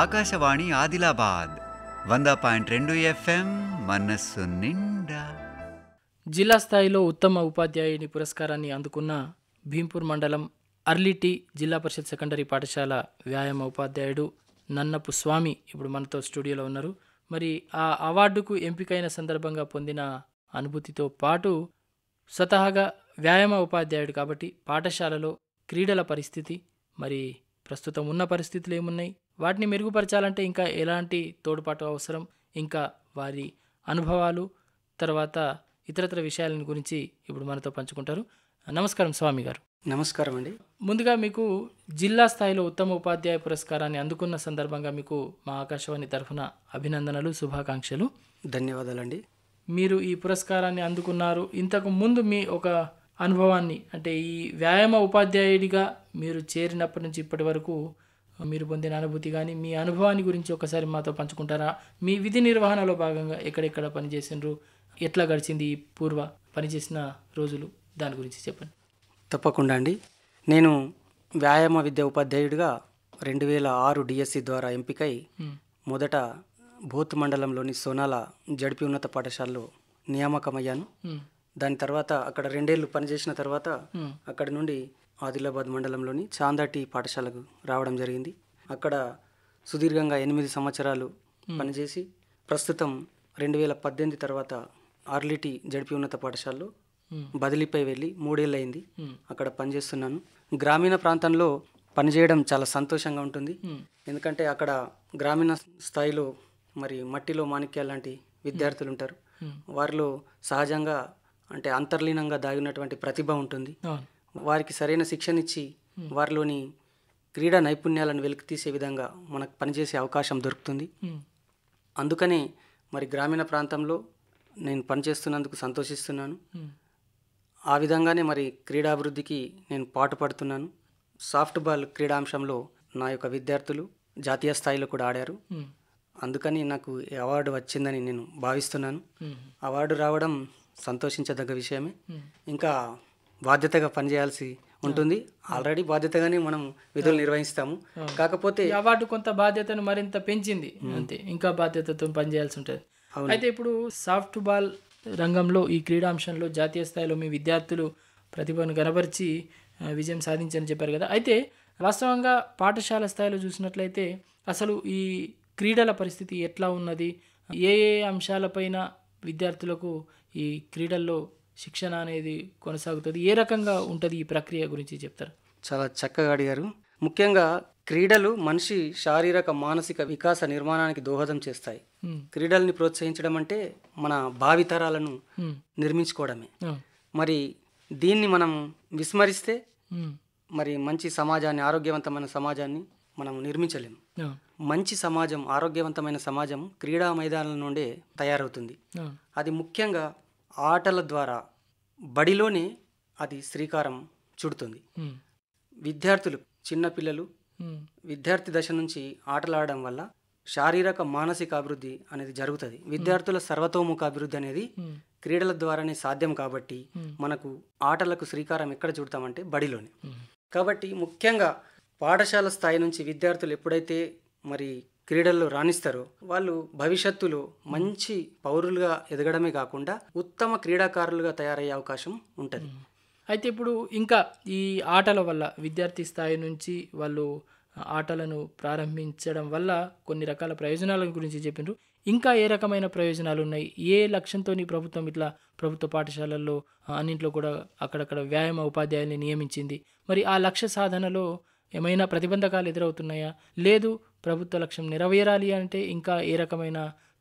ఆకాశవాణి ఆదిలాబాద్ వంద పాయింట్ రెండు ఎఫ్ఎం మనస్సు నిండా జిల్లా స్థాయిలో ఉత్తమ ఉపాధ్యాయుని పురస్కారాన్ని అందుకున్న భీంపూర్ మండలం అర్లిటి జిల్లా పరిషత్ సెకండరీ పాఠశాల వ్యాయామ ఉపాధ్యాయుడు నన్నపు స్వామి ఇప్పుడు మనతో స్టూడియోలో ఉన్నారు మరి ఆ అవార్డుకు ఎంపికైన సందర్భంగా పొందిన అనుభూతితో పాటు స్వతహాగా వ్యాయామ ఉపాధ్యాయుడు కాబట్టి పాఠశాలలో క్రీడల పరిస్థితి మరి ప్రస్తుతం ఉన్న పరిస్థితులు ఏమున్నాయి వాటిని మెరుగుపరచాలంటే ఇంకా ఎలాంటి తోడ్పాటు అవసరం ఇంకా వారి అనుభవాలు తర్వాత ఇతరత్ర విషయాలను గురించి ఇప్పుడు మనతో పంచుకుంటారు నమస్కారం స్వామి గారు నమస్కారం అండి ముందుగా మీకు జిల్లా స్థాయిలో ఉత్తమ ఉపాధ్యాయ పురస్కారాన్ని అందుకున్న సందర్భంగా మీకు మా ఆకాశవాణి తరఫున అభినందనలు శుభాకాంక్షలు ధన్యవాదాలండి మీరు ఈ పురస్కారాన్ని అందుకున్నారు ఇంతకు ముందు మీ ఒక అనుభవాన్ని అంటే ఈ వ్యాయామ ఉపాధ్యాయుడిగా మీరు చేరినప్పటి నుంచి ఇప్పటి వరకు మీరు పొందిన అనుభూతి కానీ మీ అనుభవాన్ని గురించి ఒకసారి మాతో పంచుకుంటారా మీ విధి నిర్వహణలో భాగంగా ఎక్కడెక్కడ పనిచేసినారు ఎట్లా గడిచింది ఈ పూర్వ పనిచేసిన రోజులు దాని గురించి చెప్పండి తప్పకుండా అండి నేను వ్యాయామ విద్య ఉపాధ్యాయుడిగా రెండు వేల ఆరు డిఎస్సి ద్వారా ఎంపికై మొదట బూత్ మండలంలోని సోనాల జడిపి ఉన్నత పాఠశాలలో నియామకమయ్యాను దాని తర్వాత అక్కడ రెండేళ్ళు పనిచేసిన తర్వాత అక్కడ నుండి ఆదిలాబాద్ మండలంలోని చాందాటి పాఠశాలకు రావడం జరిగింది అక్కడ సుదీర్ఘంగా ఎనిమిది సంవత్సరాలు పనిచేసి ప్రస్తుతం రెండు వేల పద్దెనిమిది తర్వాత ఆర్లిటి జడిపి ఉన్నత పాఠశాలలో బదిలీపై వెళ్ళి మూడేళ్ళు అయింది అక్కడ పనిచేస్తున్నాను గ్రామీణ ప్రాంతంలో పనిచేయడం చాలా సంతోషంగా ఉంటుంది ఎందుకంటే అక్కడ గ్రామీణ స్థాయిలో మరి మట్టిలో మాణిక్యాలు లాంటి విద్యార్థులు ఉంటారు వారిలో సహజంగా అంటే అంతర్లీనంగా దాగినటువంటి ప్రతిభ ఉంటుంది వారికి సరైన శిక్షణ ఇచ్చి వారిలోని క్రీడా నైపుణ్యాలను వెలికితీసే విధంగా మనకు పనిచేసే అవకాశం దొరుకుతుంది అందుకనే మరి గ్రామీణ ప్రాంతంలో నేను పనిచేస్తున్నందుకు సంతోషిస్తున్నాను ఆ విధంగానే మరి క్రీడాభివృద్ధికి నేను పాటుపడుతున్నాను సాఫ్ట్బాల్ క్రీడాంశంలో నా యొక్క విద్యార్థులు జాతీయ స్థాయిలో కూడా ఆడారు అందుకని నాకు అవార్డు వచ్చిందని నేను భావిస్తున్నాను అవార్డు రావడం సంతోషించదగ్గ విషయమే ఇంకా బాధ్యతగా పనిచేయాల్సి ఉంటుంది ఆల్రెడీ బాధ్యతగానే మనం విధులు నిర్వహిస్తాము కాకపోతే అవార్డు కొంత బాధ్యతను మరింత పెంచింది అంతే ఇంకా బాధ్యతతో పనిచేయాల్సి ఉంటుంది అయితే ఇప్పుడు సాఫ్ట్ బాల్ రంగంలో ఈ క్రీడాంశంలో జాతీయ స్థాయిలో మీ విద్యార్థులు ప్రతిభను కనబరిచి విజయం సాధించని చెప్పారు కదా అయితే వాస్తవంగా పాఠశాల స్థాయిలో చూసినట్లయితే అసలు ఈ క్రీడల పరిస్థితి ఎట్లా ఉన్నది ఏ ఏ అంశాలపైన విద్యార్థులకు ఈ క్రీడల్లో శిక్షణ అనేది కొనసాగుతుంది ఏ రకంగా ఉంటుంది ఈ ప్రక్రియ గురించి చెప్తారు చాలా చక్కగా అడిగారు ముఖ్యంగా క్రీడలు మనిషి శారీరక మానసిక వికాస నిర్మాణానికి దోహదం చేస్తాయి క్రీడల్ని ప్రోత్సహించడం అంటే మన భావితరాలను నిర్మించుకోవడమే మరి దీన్ని మనం విస్మరిస్తే మరి మంచి సమాజాన్ని ఆరోగ్యవంతమైన సమాజాన్ని మనం నిర్మించలేము మంచి సమాజం ఆరోగ్యవంతమైన సమాజం క్రీడా మైదానాల నుండే తయారవుతుంది అది ముఖ్యంగా ఆటల ద్వారా బడిలోనే అది శ్రీకారం చుడుతుంది విద్యార్థులు చిన్నపిల్లలు విద్యార్థి దశ నుంచి ఆటలాడడం వల్ల శారీరక మానసిక అభివృద్ధి అనేది జరుగుతుంది విద్యార్థుల సర్వతోముఖ అభివృద్ధి అనేది క్రీడల ద్వారానే సాధ్యం కాబట్టి మనకు ఆటలకు శ్రీకారం ఎక్కడ చూడతామంటే బడిలోనే కాబట్టి ముఖ్యంగా పాఠశాల స్థాయి నుంచి విద్యార్థులు ఎప్పుడైతే మరి క్రీడల్లో రాణిస్తారో వాళ్ళు భవిష్యత్తులో మంచి పౌరులుగా ఎదగడమే కాకుండా ఉత్తమ క్రీడాకారులుగా తయారయ్యే అవకాశం ఉంటుంది అయితే ఇప్పుడు ఇంకా ఈ ఆటల వల్ల విద్యార్థి స్థాయి నుంచి వాళ్ళు ఆటలను ప్రారంభించడం వల్ల కొన్ని రకాల ప్రయోజనాల గురించి చెప్పిండ్రు ఇంకా ఏ రకమైన ప్రయోజనాలు ఉన్నాయి ఏ లక్ష్యంతో ప్రభుత్వం ఇట్లా ప్రభుత్వ పాఠశాలల్లో అన్నింట్లో కూడా అక్కడక్కడ వ్యాయామ ఉపాధ్యాయుల్ని నియమించింది మరి ఆ లక్ష్య సాధనలో ఏమైనా ప్రతిబంధకాలు ఎదురవుతున్నాయా లేదు ప్రభుత్వ లక్ష్యం నెరవేరాలి అంటే ఇంకా ఏ రకమైన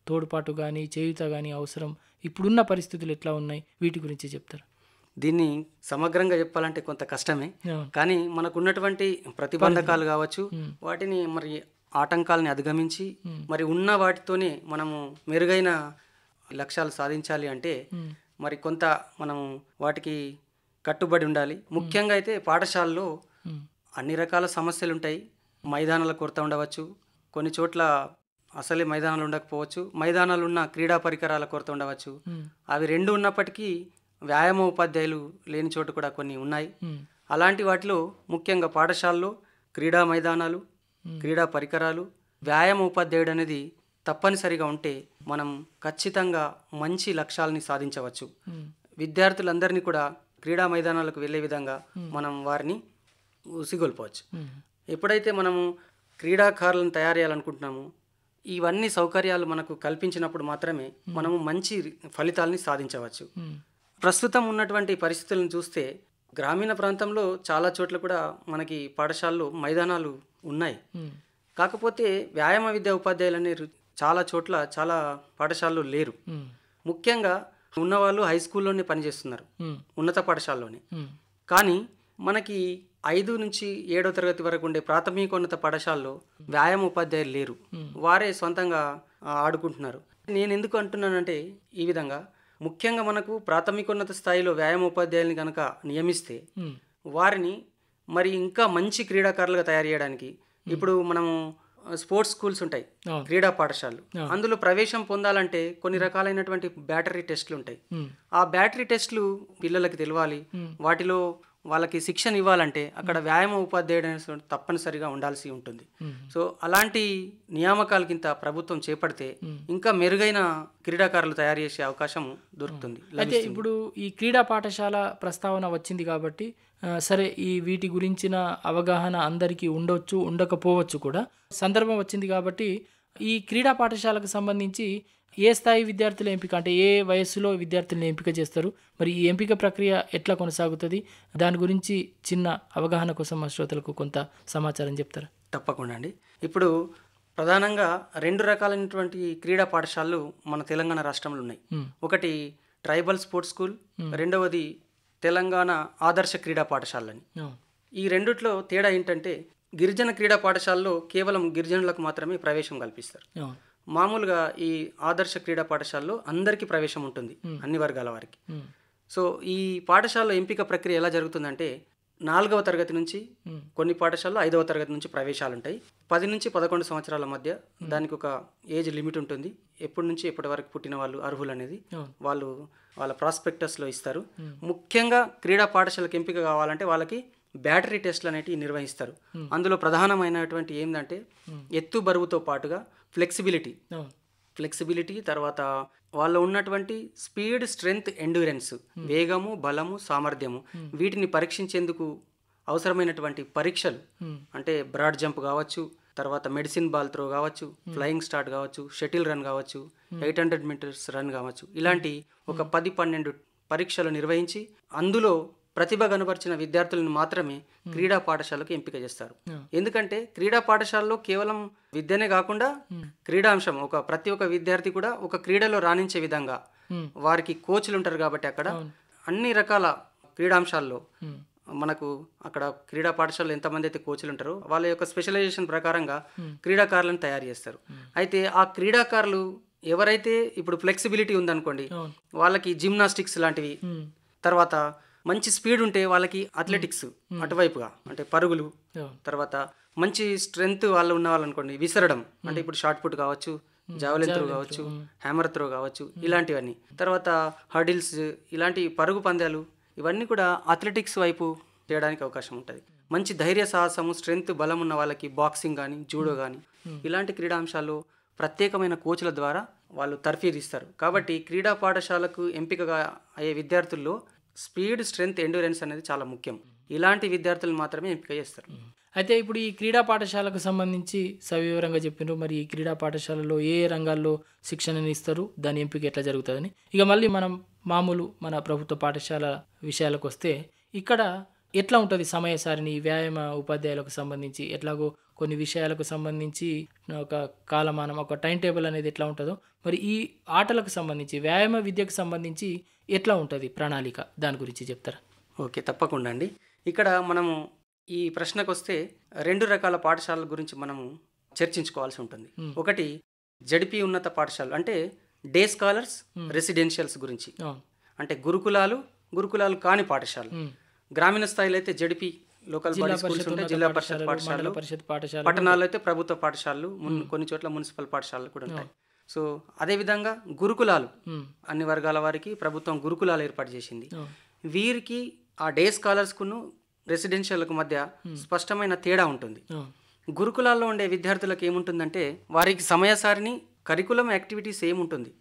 తోడ్పాటు కానీ చేయుత కానీ అవసరం ఇప్పుడున్న పరిస్థితులు ఎట్లా ఉన్నాయి వీటి గురించి చెప్తారు దీన్ని సమగ్రంగా చెప్పాలంటే కొంత కష్టమే కానీ మనకు ఉన్నటువంటి ప్రతిబంధకాలు కావచ్చు వాటిని మరి ఆటంకాలని అధిగమించి మరి ఉన్న వాటితోనే మనము మెరుగైన లక్ష్యాలు సాధించాలి అంటే మరి కొంత మనం వాటికి కట్టుబడి ఉండాలి ముఖ్యంగా అయితే పాఠశాలలో అన్ని రకాల సమస్యలు ఉంటాయి మైదానాల కొరత ఉండవచ్చు కొన్ని చోట్ల అసలే మైదానాలు ఉండకపోవచ్చు మైదానాలు ఉన్న క్రీడా పరికరాల కొరత ఉండవచ్చు అవి రెండు ఉన్నప్పటికీ వ్యాయామ ఉపాధ్యాయులు లేని చోటు కూడా కొన్ని ఉన్నాయి అలాంటి వాటిలో ముఖ్యంగా పాఠశాలలో క్రీడా మైదానాలు క్రీడా పరికరాలు వ్యాయామ ఉపాధ్యాయుడు అనేది తప్పనిసరిగా ఉంటే మనం ఖచ్చితంగా మంచి లక్ష్యాలని సాధించవచ్చు విద్యార్థులందరినీ కూడా క్రీడా మైదానాలకు వెళ్ళే విధంగా మనం వారిని ఉసిగొల్పవచ్చు ఎప్పుడైతే మనము క్రీడాకారులను తయారు చేయాలనుకుంటున్నామో ఇవన్నీ సౌకర్యాలు మనకు కల్పించినప్పుడు మాత్రమే మనము మంచి ఫలితాలని సాధించవచ్చు ప్రస్తుతం ఉన్నటువంటి పరిస్థితులను చూస్తే గ్రామీణ ప్రాంతంలో చాలా చోట్ల కూడా మనకి పాఠశాలలు మైదానాలు ఉన్నాయి కాకపోతే వ్యాయామ విద్యా ఉపాధ్యాయులు అనే చాలా చోట్ల చాలా పాఠశాలలు లేరు ముఖ్యంగా ఉన్నవాళ్ళు హై స్కూల్లోనే పనిచేస్తున్నారు ఉన్నత పాఠశాలలోనే కానీ మనకి ఐదు నుంచి ఏడో తరగతి వరకు ఉండే ప్రాథమికోన్నత పాఠశాలలో వ్యాయామ ఉపాధ్యాయులు లేరు వారే సొంతంగా ఆడుకుంటున్నారు నేను ఎందుకు అంటున్నానంటే ఈ విధంగా ముఖ్యంగా మనకు ప్రాథమికోన్నత స్థాయిలో వ్యాయామ ఉపాధ్యాయుల్ని కనుక నియమిస్తే వారిని మరి ఇంకా మంచి క్రీడాకారులుగా తయారు చేయడానికి ఇప్పుడు మనము స్పోర్ట్స్ స్కూల్స్ ఉంటాయి క్రీడా పాఠశాలలు అందులో ప్రవేశం పొందాలంటే కొన్ని రకాలైనటువంటి బ్యాటరీ టెస్ట్లు ఉంటాయి ఆ బ్యాటరీ టెస్ట్లు పిల్లలకి తెలియాలి వాటిలో వాళ్ళకి శిక్షణ ఇవ్వాలంటే అక్కడ వ్యాయామ ఉపాధ్యాయుడు తప్పనిసరిగా ఉండాల్సి ఉంటుంది సో అలాంటి నియామకాల కింద ప్రభుత్వం చేపడితే ఇంకా మెరుగైన క్రీడాకారులు తయారు చేసే అవకాశం దొరుకుతుంది అయితే ఇప్పుడు ఈ క్రీడా పాఠశాల ప్రస్తావన వచ్చింది కాబట్టి సరే ఈ వీటి గురించిన అవగాహన అందరికీ ఉండొచ్చు ఉండకపోవచ్చు కూడా సందర్భం వచ్చింది కాబట్టి ఈ క్రీడా పాఠశాలకు సంబంధించి ఏ స్థాయి విద్యార్థుల ఎంపిక అంటే ఏ వయస్సులో విద్యార్థులను ఎంపిక చేస్తారు మరి ఈ ఎంపిక ప్రక్రియ ఎట్లా కొనసాగుతుంది దాని గురించి చిన్న అవగాహన కోసం మా శ్రోతలకు కొంత సమాచారం చెప్తారా తప్పకుండా అండి ఇప్పుడు ప్రధానంగా రెండు రకాలైనటువంటి క్రీడా పాఠశాలలు మన తెలంగాణ రాష్ట్రంలో ఉన్నాయి ఒకటి ట్రైబల్ స్పోర్ట్స్ స్కూల్ రెండవది తెలంగాణ ఆదర్శ క్రీడా పాఠశాలని ఈ రెండిట్లో తేడా ఏంటంటే గిరిజన క్రీడా పాఠశాలలో కేవలం గిరిజనులకు మాత్రమే ప్రవేశం కల్పిస్తారు మామూలుగా ఈ ఆదర్శ క్రీడా పాఠశాలలో అందరికీ ప్రవేశం ఉంటుంది అన్ని వర్గాల వారికి సో ఈ పాఠశాలలో ఎంపిక ప్రక్రియ ఎలా జరుగుతుందంటే నాలుగవ తరగతి నుంచి కొన్ని పాఠశాలలో ఐదవ తరగతి నుంచి ప్రవేశాలు ఉంటాయి పది నుంచి పదకొండు సంవత్సరాల మధ్య దానికి ఒక ఏజ్ లిమిట్ ఉంటుంది ఎప్పటి నుంచి ఎప్పటి వరకు పుట్టిన వాళ్ళు అర్హులు అనేది వాళ్ళు వాళ్ళ ప్రాస్పెక్టస్లో ఇస్తారు ముఖ్యంగా క్రీడా పాఠశాలకు ఎంపిక కావాలంటే వాళ్ళకి బ్యాటరీ టెస్ట్లు అనేటివి నిర్వహిస్తారు hmm. అందులో ప్రధానమైనటువంటి ఏంటంటే hmm. ఎత్తు బరువుతో పాటుగా ఫ్లెక్సిబిలిటీ hmm. ఫ్లెక్సిబిలిటీ తర్వాత వాళ్ళు ఉన్నటువంటి స్పీడ్ స్ట్రెంగ్త్ ఎండ్యూరెన్స్ వేగము బలము సామర్థ్యము వీటిని పరీక్షించేందుకు అవసరమైనటువంటి పరీక్షలు అంటే బ్రాడ్ జంప్ కావచ్చు తర్వాత మెడిసిన్ బాల్ త్రో కావచ్చు ఫ్లయింగ్ స్టార్ట్ కావచ్చు షటిల్ రన్ కావచ్చు ఎయిట్ హండ్రెడ్ మీటర్స్ రన్ కావచ్చు ఇలాంటి ఒక పది పన్నెండు పరీక్షలు నిర్వహించి అందులో ప్రతిభ కనబరిచిన విద్యార్థులను మాత్రమే క్రీడా పాఠశాలకు ఎంపిక చేస్తారు ఎందుకంటే క్రీడా పాఠశాలలో కేవలం విద్యనే కాకుండా క్రీడాంశం ఒక ప్రతి ఒక్క విద్యార్థి కూడా ఒక క్రీడలో రాణించే విధంగా వారికి కోచ్లు ఉంటారు కాబట్టి అక్కడ అన్ని రకాల క్రీడాంశాల్లో మనకు అక్కడ క్రీడా పాఠశాలలు ఎంతమంది అయితే కోచ్లు ఉంటారో వాళ్ళ యొక్క స్పెషలైజేషన్ ప్రకారంగా క్రీడాకారులను తయారు చేస్తారు అయితే ఆ క్రీడాకారులు ఎవరైతే ఇప్పుడు ఫ్లెక్సిబిలిటీ ఉందనుకోండి వాళ్ళకి జిమ్నాస్టిక్స్ లాంటివి తర్వాత మంచి స్పీడ్ ఉంటే వాళ్ళకి అథ్లెటిక్స్ అటువైపుగా అంటే పరుగులు తర్వాత మంచి స్ట్రెంగ్త్ వాళ్ళు ఉన్న వాళ్ళు అనుకోండి విసరడం అంటే ఇప్పుడు షార్ట్ పుట్ కావచ్చు జావలిన్ త్రో కావచ్చు హ్యామర్ త్రో కావచ్చు ఇలాంటివన్నీ తర్వాత హర్డిల్స్ ఇలాంటి పరుగు పందాలు ఇవన్నీ కూడా అథ్లెటిక్స్ వైపు చేయడానికి అవకాశం ఉంటుంది మంచి ధైర్య సాహసము స్ట్రెంగ్త్ బలం ఉన్న వాళ్ళకి బాక్సింగ్ కానీ జూడో కానీ ఇలాంటి క్రీడాంశాలు ప్రత్యేకమైన కోచ్ల ద్వారా వాళ్ళు తర్ఫీదిస్తారు కాబట్టి క్రీడా పాఠశాలకు ఎంపికగా అయ్యే విద్యార్థుల్లో స్పీడ్ స్ట్రెంగ్త్ ఎండ్యూరెన్స్ అనేది చాలా ముఖ్యం ఇలాంటి విద్యార్థులు మాత్రమే ఎంపిక చేస్తారు అయితే ఇప్పుడు ఈ క్రీడా పాఠశాలకు సంబంధించి సవివరంగా చెప్పినారు మరి ఈ క్రీడా పాఠశాలలో ఏ రంగాల్లో శిక్షణను ఇస్తారు దాని ఎంపిక ఎట్లా జరుగుతుందని ఇక మళ్ళీ మనం మామూలు మన ప్రభుత్వ పాఠశాల విషయాలకు వస్తే ఇక్కడ ఎట్లా ఉంటుంది సమయ సారిని వ్యాయామ ఉపాధ్యాయులకు సంబంధించి ఎట్లాగో కొన్ని విషయాలకు సంబంధించి ఒక కాలమానం ఒక టైం టేబుల్ అనేది ఎట్లా ఉంటుందో మరి ఈ ఆటలకు సంబంధించి వ్యాయామ విద్యకు సంబంధించి ఎట్లా ఉంటుంది ప్రణాళిక దాని గురించి చెప్తారా ఓకే తప్పకుండా అండి ఇక్కడ మనము ఈ ప్రశ్నకు వస్తే రెండు రకాల పాఠశాలల గురించి మనము చర్చించుకోవాల్సి ఉంటుంది ఒకటి జడిపి ఉన్నత పాఠశాలలు అంటే డే స్కాలర్స్ రెసిడెన్షియల్స్ గురించి అంటే గురుకులాలు గురుకులాలు కాని పాఠశాలలు గ్రామీణ స్థాయిలో అయితే జడిపి లోకల్ జిల్లా ఉంటాయి జిల్లా పరిషత్ పాఠశాలలు పరిషత్ పాఠశాల పట్టణాల్లో అయితే ప్రభుత్వ పాఠశాలలు కొన్ని చోట్ల మున్సిపల్ పాఠశాలలు కూడా ఉంటాయి సో అదే విధంగా గురుకులాలు అన్ని వర్గాల వారికి ప్రభుత్వం గురుకులాలు ఏర్పాటు చేసింది వీరికి ఆ డే స్కాలర్స్కును రెసిడెన్షియల్కు మధ్య స్పష్టమైన తేడా ఉంటుంది గురుకులాల్లో ఉండే విద్యార్థులకు ఏముంటుందంటే వారికి సమయసారిని కరికులం యాక్టివిటీస్ ఏముంటుంది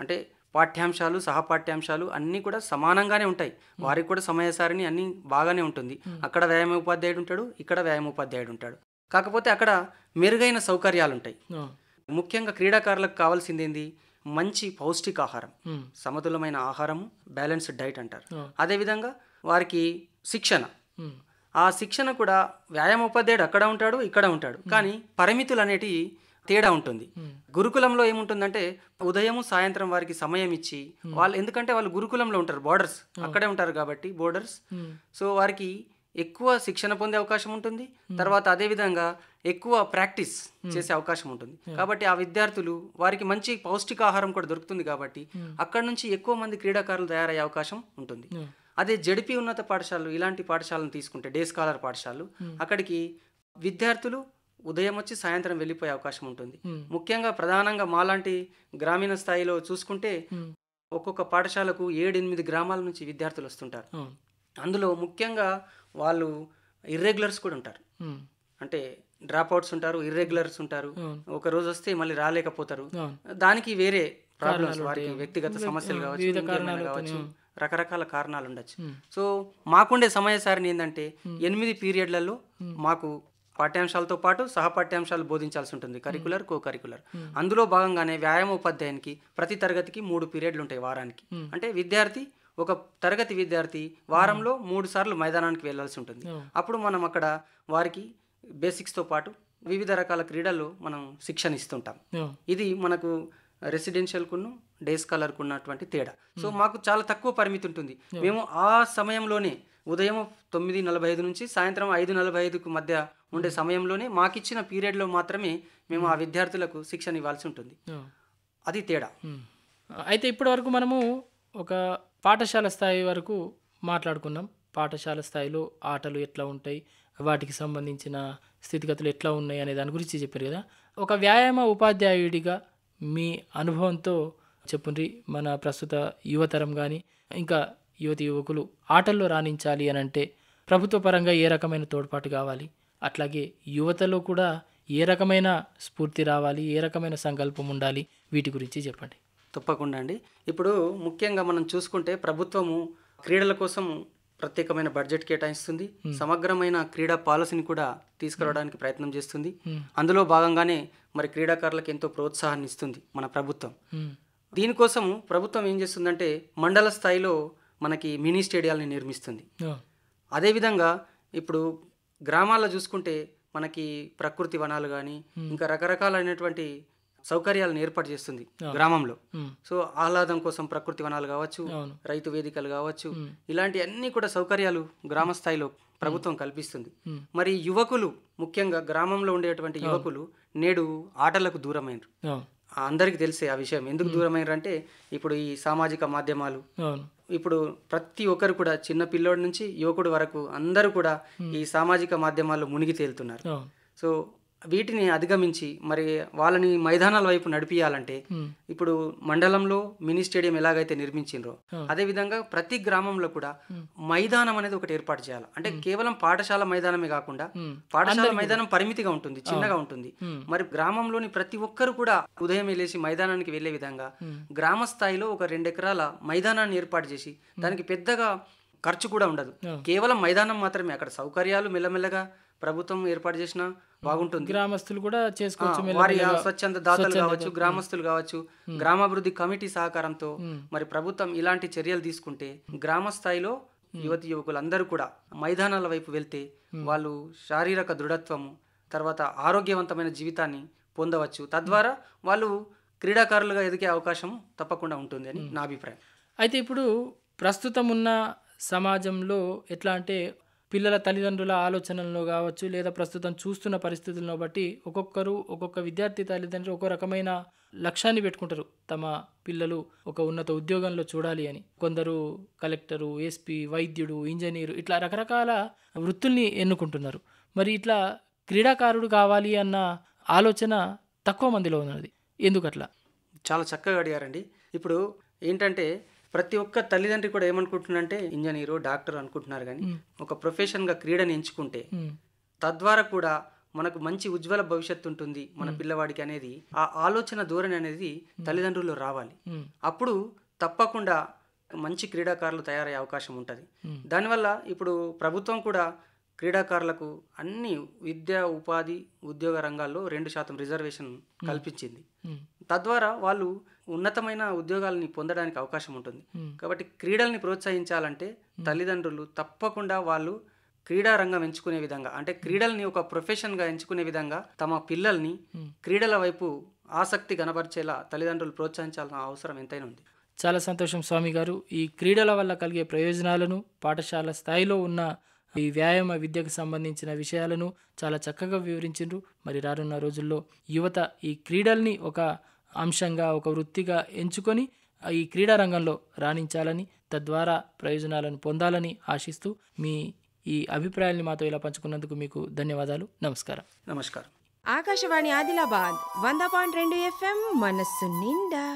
అంటే పాఠ్యాంశాలు సహపాఠ్యాంశాలు అన్నీ కూడా సమానంగానే ఉంటాయి వారికి కూడా సమయసారిని అన్నీ బాగానే ఉంటుంది అక్కడ వ్యాయామ ఉపాధ్యాయుడు ఉంటాడు ఇక్కడ వ్యాయామ ఉపాధ్యాయుడు ఉంటాడు కాకపోతే అక్కడ మెరుగైన సౌకర్యాలు ఉంటాయి ముఖ్యంగా క్రీడాకారులకు కావాల్సింది ఏంది మంచి పౌష్టికాహారం సమతులమైన ఆహారం బ్యాలెన్స్డ్ డైట్ అంటారు అదేవిధంగా వారికి శిక్షణ ఆ శిక్షణ కూడా వ్యాయామ ఉపాధ్యాయుడు అక్కడ ఉంటాడు ఇక్కడ ఉంటాడు కానీ పరిమితులు అనేటివి తేడా ఉంటుంది గురుకులంలో ఏముంటుందంటే ఉదయం సాయంత్రం వారికి సమయం ఇచ్చి hmm. వాళ్ళు ఎందుకంటే వాళ్ళు గురుకులంలో ఉంటారు బోర్డర్స్ hmm. అక్కడే ఉంటారు కాబట్టి బోర్డర్స్ hmm. సో వారికి ఎక్కువ శిక్షణ పొందే అవకాశం ఉంటుంది తర్వాత అదేవిధంగా ఎక్కువ ప్రాక్టీస్ చేసే అవకాశం ఉంటుంది కాబట్టి ఆ విద్యార్థులు వారికి మంచి పౌష్టికాహారం కూడా దొరుకుతుంది కాబట్టి అక్కడ నుంచి ఎక్కువ మంది క్రీడాకారులు తయారయ్యే అవకాశం ఉంటుంది అదే జడిపి ఉన్నత పాఠశాలలు ఇలాంటి పాఠశాలను తీసుకుంటే డే స్కాలర్ పాఠశాలలు అక్కడికి విద్యార్థులు ఉదయం వచ్చి సాయంత్రం వెళ్ళిపోయే అవకాశం ఉంటుంది ముఖ్యంగా ప్రధానంగా మాలాంటి గ్రామీణ స్థాయిలో చూసుకుంటే ఒక్కొక్క పాఠశాలకు ఏడెనిమిది గ్రామాల నుంచి విద్యార్థులు వస్తుంటారు అందులో ముఖ్యంగా వాళ్ళు ఇర్రెగ్యులర్స్ కూడా ఉంటారు అంటే డ్రాప్ అవుట్స్ ఉంటారు ఇర్రెగ్యులర్స్ ఉంటారు ఒక రోజు వస్తే మళ్ళీ రాలేకపోతారు దానికి వేరే ప్రాబ్లమ్స్ వారికి వ్యక్తిగత సమస్యలు కావచ్చు కావచ్చు రకరకాల కారణాలు ఉండొచ్చు సో మాకుండే సమయసారిని ఏంటంటే ఎనిమిది పీరియడ్లలో మాకు పాఠ్యాంశాలతో పాటు సహపాఠ్యాంశాలు బోధించాల్సి ఉంటుంది కరికులర్ కో కరికులర్ అందులో భాగంగానే వ్యాయామ ఉపాధ్యాయునికి ప్రతి తరగతికి మూడు పీరియడ్లు ఉంటాయి వారానికి hmm. అంటే విద్యార్థి ఒక తరగతి విద్యార్థి వారంలో hmm. మూడు సార్లు మైదానానికి వెళ్లాల్సి ఉంటుంది oh. అప్పుడు మనం అక్కడ వారికి బేసిక్స్తో పాటు వివిధ రకాల క్రీడల్లో మనం శిక్షణ ఇస్తుంటాం oh. ఇది మనకు రెసిడెన్షియల్కును డే స్కాలర్కు ఉన్నటువంటి తేడా సో hmm. మాకు చాలా తక్కువ పరిమితి ఉంటుంది oh. మేము ఆ సమయంలోనే ఉదయం తొమ్మిది నలభై ఐదు నుంచి సాయంత్రం ఐదు నలభై ఐదుకు మధ్య ఉండే సమయంలోనే మాకిచ్చిన పీరియడ్లో మాత్రమే మేము ఆ విద్యార్థులకు శిక్షణ ఇవ్వాల్సి ఉంటుంది అది తేడా అయితే ఇప్పటి వరకు మనము ఒక పాఠశాల స్థాయి వరకు మాట్లాడుకున్నాం పాఠశాల స్థాయిలో ఆటలు ఎట్లా ఉంటాయి వాటికి సంబంధించిన స్థితిగతులు ఎట్లా ఉన్నాయి అనే దాని గురించి చెప్పారు కదా ఒక వ్యాయామ ఉపాధ్యాయుడిగా మీ అనుభవంతో చెప్పుండ్రి మన ప్రస్తుత యువతరం కానీ ఇంకా యువతి యువకులు ఆటల్లో రాణించాలి అని అంటే ప్రభుత్వ పరంగా ఏ రకమైన తోడ్పాటు కావాలి అట్లాగే యువతలో కూడా ఏ రకమైన స్ఫూర్తి రావాలి ఏ రకమైన సంకల్పం ఉండాలి వీటి గురించి చెప్పండి తప్పకుండా అండి ఇప్పుడు ముఖ్యంగా మనం చూసుకుంటే ప్రభుత్వము క్రీడల కోసం ప్రత్యేకమైన బడ్జెట్ కేటాయిస్తుంది సమగ్రమైన క్రీడా పాలసీని కూడా తీసుకురావడానికి ప్రయత్నం చేస్తుంది అందులో భాగంగానే మరి క్రీడాకారులకు ఎంతో ప్రోత్సాహాన్ని ఇస్తుంది మన ప్రభుత్వం దీనికోసం ప్రభుత్వం ఏం చేస్తుందంటే మండల స్థాయిలో మనకి మినీ స్టేడియాలని నిర్మిస్తుంది అదేవిధంగా ఇప్పుడు గ్రామాల్లో చూసుకుంటే మనకి ప్రకృతి వనాలు కానీ ఇంకా రకరకాలైనటువంటి సౌకర్యాలను ఏర్పాటు చేస్తుంది గ్రామంలో సో ఆహ్లాదం కోసం ప్రకృతి వనాలు కావచ్చు రైతు వేదికలు కావచ్చు ఇలాంటి అన్ని కూడా సౌకర్యాలు గ్రామ స్థాయిలో ప్రభుత్వం కల్పిస్తుంది మరి యువకులు ముఖ్యంగా గ్రామంలో ఉండేటువంటి యువకులు నేడు ఆటలకు దూరమైనరు అందరికీ తెలిసే ఆ విషయం ఎందుకు దూరమైనారంటే ఇప్పుడు ఈ సామాజిక మాధ్యమాలు ఇప్పుడు ప్రతి ఒక్కరు కూడా చిన్న పిల్లోడి నుంచి యువకుడు వరకు అందరూ కూడా ఈ సామాజిక మాధ్యమాల్లో మునిగి తేలుతున్నారు సో వీటిని అధిగమించి మరి వాళ్ళని మైదానాల వైపు నడిపియాలంటే ఇప్పుడు మండలంలో మినీ స్టేడియం ఎలాగైతే నిర్మించిండ్రో విధంగా ప్రతి గ్రామంలో కూడా మైదానం అనేది ఒకటి ఏర్పాటు చేయాలి అంటే కేవలం పాఠశాల మైదానమే కాకుండా పాఠశాల మైదానం పరిమితిగా ఉంటుంది చిన్నగా ఉంటుంది మరి గ్రామంలోని ప్రతి ఒక్కరు కూడా ఉదయం లేచి మైదానానికి వెళ్లే విధంగా గ్రామ స్థాయిలో ఒక రెండు ఎకరాల మైదానాన్ని ఏర్పాటు చేసి దానికి పెద్దగా ఖర్చు కూడా ఉండదు కేవలం మైదానం మాత్రమే అక్కడ సౌకర్యాలు మెల్లమెల్లగా ప్రభుత్వం ఏర్పాటు చేసిన బాగుంటుంది గ్రామస్తులు కూడా చేసుకోవచ్చు వారి స్వచ్ఛంద దాతలు కావచ్చు గ్రామస్తులు కావచ్చు గ్రామాభివృద్ధి కమిటీ సహకారంతో మరి ప్రభుత్వం ఇలాంటి చర్యలు తీసుకుంటే గ్రామ స్థాయిలో యువతి యువకులందరూ కూడా మైదానాల వైపు వెళ్తే వాళ్ళు శారీరక దృఢత్వము తర్వాత ఆరోగ్యవంతమైన జీవితాన్ని పొందవచ్చు తద్వారా వాళ్ళు క్రీడాకారులుగా ఎదిగే అవకాశం తప్పకుండా ఉంటుంది అని నా అభిప్రాయం అయితే ఇప్పుడు ప్రస్తుతం ఉన్న సమాజంలో ఎట్లా అంటే పిల్లల తల్లిదండ్రుల ఆలోచనలను కావచ్చు లేదా ప్రస్తుతం చూస్తున్న పరిస్థితులను బట్టి ఒక్కొక్కరు ఒక్కొక్క విద్యార్థి తల్లిదండ్రులు ఒక రకమైన లక్ష్యాన్ని పెట్టుకుంటారు తమ పిల్లలు ఒక ఉన్నత ఉద్యోగంలో చూడాలి అని కొందరు కలెక్టరు ఎస్పీ వైద్యుడు ఇంజనీరు ఇట్లా రకరకాల వృత్తుల్ని ఎన్నుకుంటున్నారు మరి ఇట్లా క్రీడాకారుడు కావాలి అన్న ఆలోచన తక్కువ మందిలో ఉన్నది ఎందుకట్లా చాలా చక్కగా అడిగారండి ఇప్పుడు ఏంటంటే ప్రతి ఒక్క తల్లిదండ్రి కూడా ఏమనుకుంటున్నారంటే ఇంజనీరు డాక్టర్ అనుకుంటున్నారు కానీ ఒక ప్రొఫెషన్గా క్రీడను ఎంచుకుంటే తద్వారా కూడా మనకు మంచి ఉజ్వల భవిష్యత్తు ఉంటుంది మన పిల్లవాడికి అనేది ఆ ఆలోచన ధోరణి అనేది తల్లిదండ్రులు రావాలి అప్పుడు తప్పకుండా మంచి క్రీడాకారులు తయారయ్యే అవకాశం ఉంటుంది దానివల్ల ఇప్పుడు ప్రభుత్వం కూడా క్రీడాకారులకు అన్ని విద్య ఉపాధి ఉద్యోగ రంగాల్లో రెండు శాతం రిజర్వేషన్ కల్పించింది తద్వారా వాళ్ళు ఉన్నతమైన ఉద్యోగాలని పొందడానికి అవకాశం ఉంటుంది కాబట్టి క్రీడల్ని ప్రోత్సహించాలంటే తల్లిదండ్రులు తప్పకుండా వాళ్ళు క్రీడా రంగం ఎంచుకునే విధంగా అంటే క్రీడల్ని ఒక ప్రొఫెషన్గా ఎంచుకునే విధంగా తమ పిల్లల్ని క్రీడల వైపు ఆసక్తి కనపరిచేలా తల్లిదండ్రులు ప్రోత్సహించాల్సిన అవసరం ఎంతైనా ఉంది చాలా సంతోషం స్వామి గారు ఈ క్రీడల వల్ల కలిగే ప్రయోజనాలను పాఠశాల స్థాయిలో ఉన్న ఈ వ్యాయామ విద్యకు సంబంధించిన విషయాలను చాలా చక్కగా వివరించారు మరి రానున్న రోజుల్లో యువత ఈ క్రీడల్ని ఒక అంశంగా ఒక వృత్తిగా ఎంచుకొని ఈ క్రీడా రంగంలో రాణించాలని తద్వారా ప్రయోజనాలను పొందాలని ఆశిస్తూ మీ ఈ అభిప్రాయాల్ని మాతో ఇలా పంచుకున్నందుకు మీకు ధన్యవాదాలు నమస్కారం నమస్కారం ఆకాశవాణి ఆదిలాబాద్ వంద పాయింట్ రెండు ఎఫ్ఎం మనస్సు నిండా